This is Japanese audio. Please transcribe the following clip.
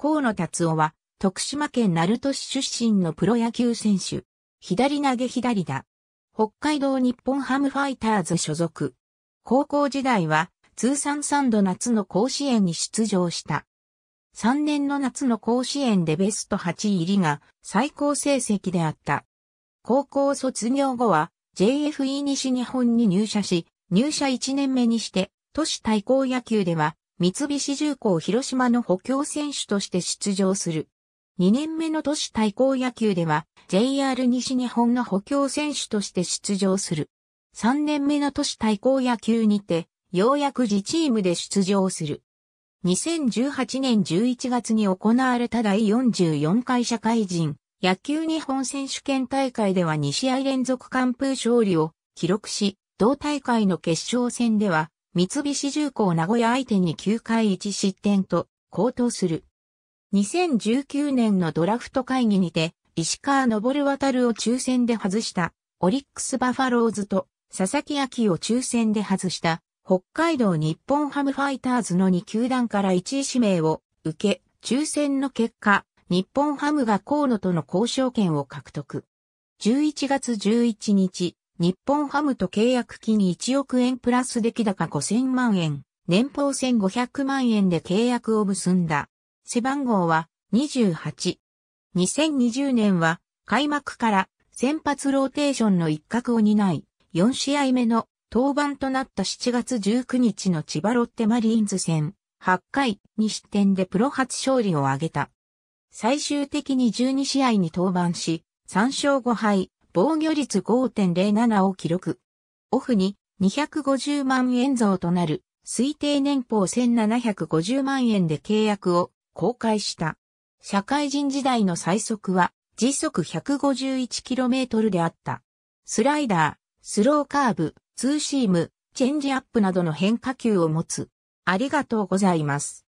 河野達夫は、徳島県鳴門市出身のプロ野球選手。左投げ左打。北海道日本ハムファイターズ所属。高校時代は、通算3度夏の甲子園に出場した。3年の夏の甲子園でベスト8入りが最高成績であった。高校卒業後は JFE 西日本に入社し、入社1年目にして、都市対抗野球では三菱重工広島の補強選手として出場する。2年目の都市対抗野球では JR 西日本の補強選手として出場する。3年目の都市対抗野球にて、ようやく自チームで出場する。2018年11月に行われた第44回社会人野球日本選手権大会では2試合連続完封勝利を記録し、同大会の決勝戦では三菱重工名古屋相手に9回1失点と、高騰する。2019年のドラフト会議にて、石川昇渡を抽選で外した、オリックスバファローズと、佐々木秋を抽選で外した、北海道日本ハムファイターズの2球団から1位指名を受け、抽選の結果、日本ハムが河野との交渉権を獲得。11月11日、日本ハムと契約金1億円プラス出来高5000万円、年俸1500万円で契約を結んだ。背番号は28。2020年は開幕から先発ローテーションの一角を担い、4試合目の登板となった7月19日の千葉ロッテマリーンズ戦、8回に失点でプロ初勝利を挙げた。最終的に12試合に登板し、3勝5敗、防御率5.07を記録。オフに250万円増となる推定年俸1750万円で契約を公開した。社会人時代の最速は時速 151km であった。スライダー、スローカーブ、ツーシーム、チェンジアップなどの変化球を持つ。ありがとうございます。